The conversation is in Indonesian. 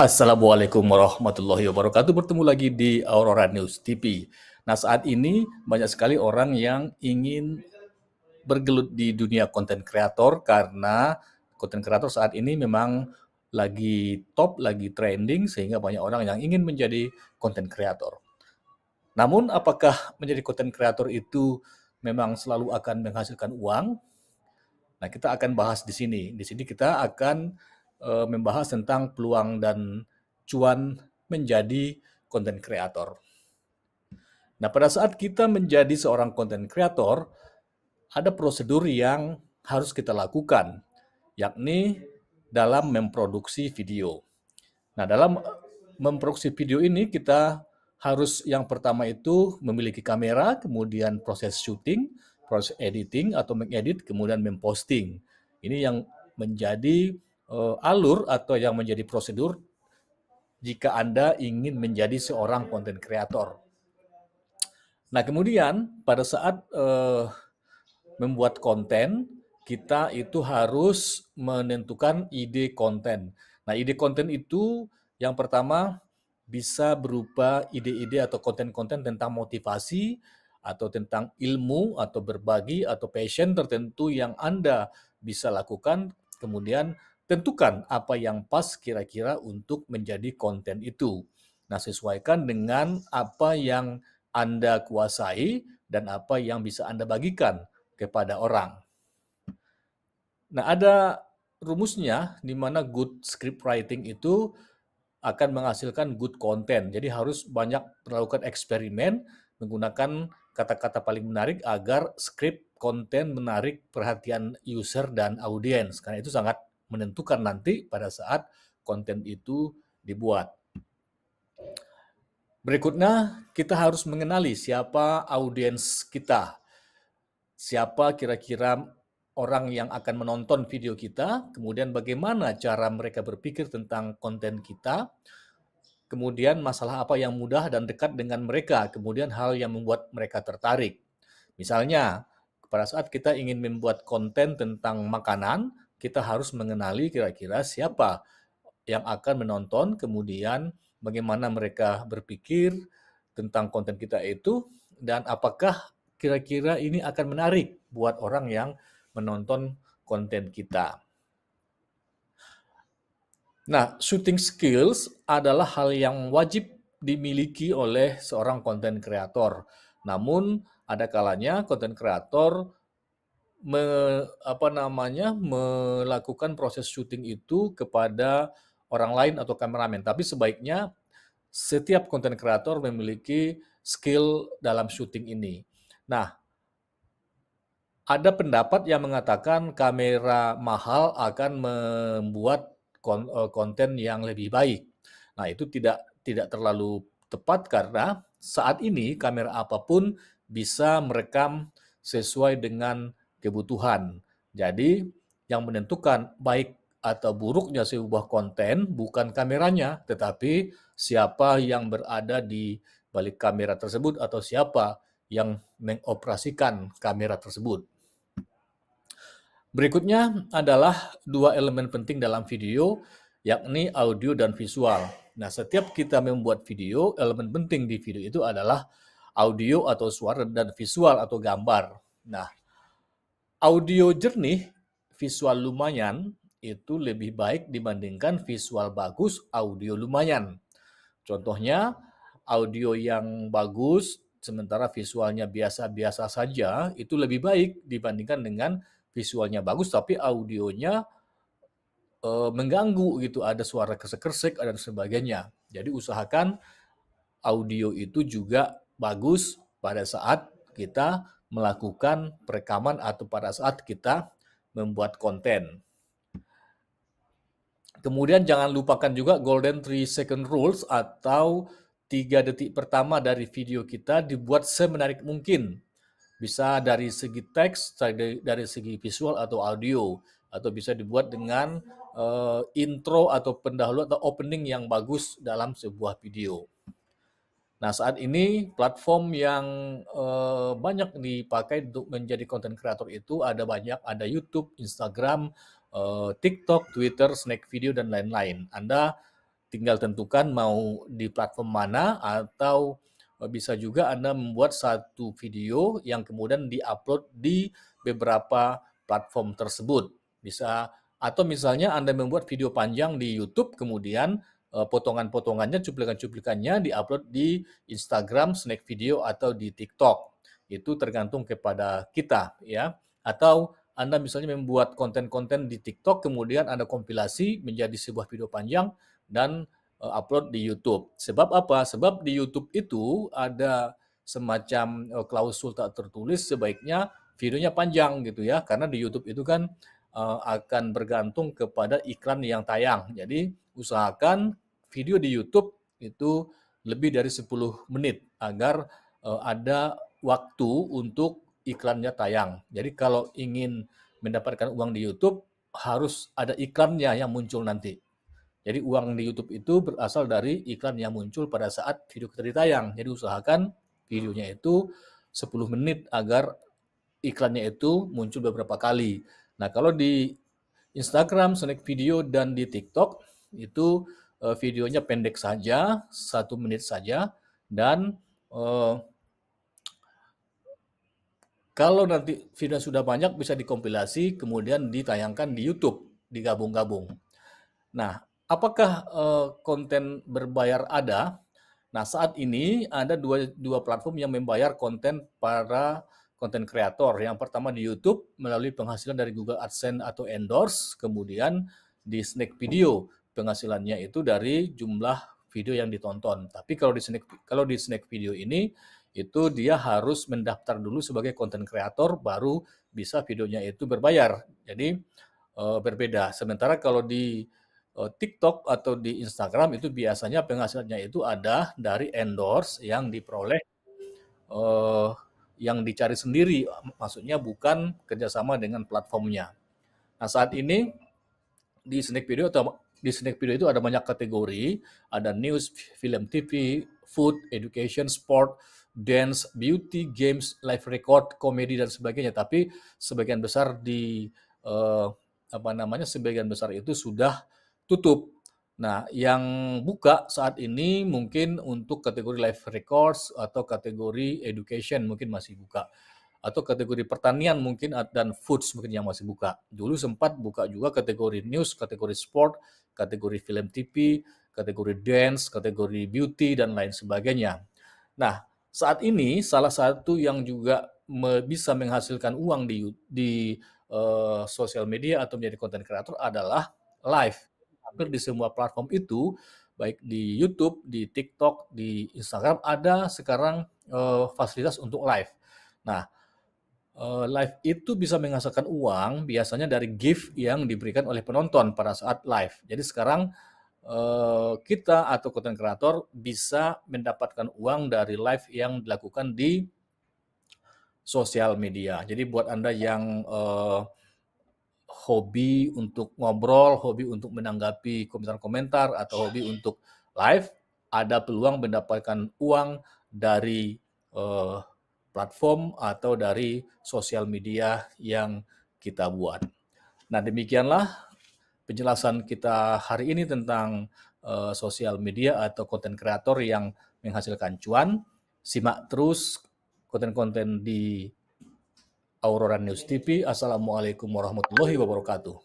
Assalamualaikum warahmatullahi wabarakatuh. Bertemu lagi di Aurora News TV. Nah, saat ini banyak sekali orang yang ingin bergelut di dunia konten kreator karena konten kreator saat ini memang lagi top, lagi trending sehingga banyak orang yang ingin menjadi konten kreator. Namun apakah menjadi konten kreator itu memang selalu akan menghasilkan uang? Nah, kita akan bahas di sini. Di sini kita akan uh, membahas tentang peluang dan cuan menjadi konten kreator. Nah, pada saat kita menjadi seorang konten kreator, ada prosedur yang harus kita lakukan, yakni dalam memproduksi video. Nah, dalam eh, memproduksi video ini kita harus yang pertama itu memiliki kamera, kemudian proses syuting, proses editing atau mengedit, kemudian memposting. Ini yang menjadi uh, alur atau yang menjadi prosedur jika Anda ingin menjadi seorang konten kreator. Nah, kemudian pada saat uh, membuat konten, kita itu harus menentukan ide konten. Nah, ide konten itu yang pertama bisa berupa ide-ide atau konten-konten tentang motivasi atau tentang ilmu atau berbagi atau passion tertentu yang Anda bisa lakukan kemudian tentukan apa yang pas kira-kira untuk menjadi konten itu. Nah, sesuaikan dengan apa yang Anda kuasai dan apa yang bisa Anda bagikan kepada orang. Nah, ada rumusnya di mana good script writing itu akan menghasilkan good content. Jadi harus banyak melakukan eksperimen menggunakan kata-kata paling menarik agar script konten menarik perhatian user dan audiens. Karena itu sangat menentukan nanti pada saat konten itu dibuat. Berikutnya, kita harus mengenali siapa audiens kita. Siapa kira-kira orang yang akan menonton video kita, kemudian bagaimana cara mereka berpikir tentang konten kita, kemudian masalah apa yang mudah dan dekat dengan mereka, kemudian hal yang membuat mereka tertarik. Misalnya, pada saat kita ingin membuat konten tentang makanan, kita harus mengenali kira-kira siapa yang akan menonton, kemudian bagaimana mereka berpikir tentang konten kita itu, dan apakah kira-kira ini akan menarik buat orang yang menonton konten kita. Nah, shooting skills adalah hal yang wajib dimiliki oleh seorang konten kreator. Namun, ada kalanya konten kreator me, apa namanya melakukan proses syuting itu kepada orang lain atau kameramen. Tapi sebaiknya setiap konten kreator memiliki skill dalam syuting ini. Nah, ada pendapat yang mengatakan kamera mahal akan membuat eh, konten yang lebih baik. Nah, itu tidak tidak terlalu tepat karena saat ini kamera apapun bisa merekam sesuai dengan kebutuhan. Jadi yang menentukan baik atau buruknya sebuah konten bukan kameranya, tetapi siapa yang berada di balik kamera tersebut atau siapa yang mengoperasikan kamera tersebut. Berikutnya adalah dua elemen penting dalam video, yakni audio dan visual. Nah, setiap kita membuat video, elemen penting di video itu adalah audio atau suara dan visual atau gambar. Nah, audio jernih, visual lumayan, itu lebih baik dibandingkan visual bagus, audio lumayan. Contohnya, audio yang bagus, sementara visualnya biasa-biasa saja, itu lebih baik dibandingkan dengan visualnya bagus, tapi audionya e, mengganggu gitu. Ada suara kesek-kesek dan sebagainya. Jadi usahakan audio itu juga bagus pada saat kita melakukan perekaman atau pada saat kita membuat konten. Kemudian jangan lupakan juga golden 3 second rules atau tiga detik pertama dari video kita dibuat semenarik mungkin. Bisa dari segi teks, dari, segi visual atau audio atau bisa dibuat dengan uh, intro atau pendahuluan atau opening yang bagus dalam sebuah video. Nah, saat ini platform yang uh, banyak dipakai untuk menjadi konten kreator itu ada banyak, ada YouTube, Instagram, uh, TikTok, Twitter, Snack Video dan lain-lain. Anda tinggal tentukan mau di platform mana atau eh, bisa juga Anda membuat satu video yang kemudian diupload di beberapa platform tersebut. Bisa atau misalnya Anda membuat video panjang di YouTube kemudian Eh, potongan-potongannya, cuplikan-cuplikannya diupload di Instagram, Snack Video atau di TikTok. Itu tergantung kepada kita ya. Atau Anda misalnya membuat konten-konten di TikTok kemudian Anda kompilasi menjadi sebuah video panjang dan eh, upload di YouTube. Sebab apa? Sebab di YouTube itu ada semacam eh, klausul tak tertulis sebaiknya videonya panjang gitu ya karena di YouTube itu kan Eh, akan bergantung kepada iklan yang tayang. Jadi usahakan video di YouTube itu lebih dari 10 menit agar eh, ada waktu untuk iklannya tayang. Jadi kalau ingin mendapatkan uang di YouTube harus ada iklannya yang muncul nanti. Jadi uang di YouTube itu berasal dari iklan yang muncul pada saat video kita ditayang. Jadi usahakan videonya itu 10 menit agar iklannya itu muncul beberapa kali. Nah, kalau di Instagram, Snack Video, dan di TikTok, itu uh, videonya pendek saja, satu menit saja, dan uh, kalau nanti video sudah banyak bisa dikompilasi, kemudian ditayangkan di YouTube, digabung-gabung. Nah, apakah uh, konten berbayar ada? Nah, saat ini ada dua, dua platform yang membayar konten para konten kreator. Yang pertama di YouTube melalui penghasilan dari Google AdSense atau endorse, kemudian di Snack Video penghasilannya itu dari jumlah video yang ditonton. Tapi kalau di Snack kalau di Snack Video ini itu dia harus mendaftar dulu sebagai konten kreator baru bisa videonya itu berbayar. Jadi eh, berbeda. Sementara kalau di eh, TikTok atau di Instagram itu biasanya penghasilannya itu ada dari endorse yang diperoleh eh, yang dicari sendiri, maksudnya bukan kerjasama dengan platformnya. Nah saat ini di Snack Video atau di Snack Video itu ada banyak kategori, ada news, film TV, food, education, sport, dance, beauty, games, live record, komedi dan sebagainya. Tapi sebagian besar di eh, apa namanya sebagian besar itu sudah tutup Nah, yang buka saat ini mungkin untuk kategori live records atau kategori education mungkin masih buka. Atau kategori pertanian mungkin dan foods mungkin yang masih buka. Dulu sempat buka juga kategori news, kategori sport, kategori film TV, kategori dance, kategori beauty, dan lain sebagainya. Nah, saat ini salah satu yang juga bisa menghasilkan uang di, di uh, sosial media atau menjadi konten kreator adalah live hampir di semua platform itu baik di YouTube, di TikTok, di Instagram ada sekarang uh, fasilitas untuk live. Nah, uh, live itu bisa menghasilkan uang biasanya dari gift yang diberikan oleh penonton pada saat live. Jadi sekarang uh, kita atau konten kreator bisa mendapatkan uang dari live yang dilakukan di sosial media. Jadi buat Anda yang uh, hobi untuk ngobrol, hobi untuk menanggapi komentar-komentar atau hobi untuk live, ada peluang mendapatkan uang dari uh, platform atau dari sosial media yang kita buat. Nah, demikianlah penjelasan kita hari ini tentang uh, sosial media atau konten kreator yang menghasilkan cuan. Simak terus konten-konten di Aurora News TV. Assalamualaikum warahmatullahi wabarakatuh.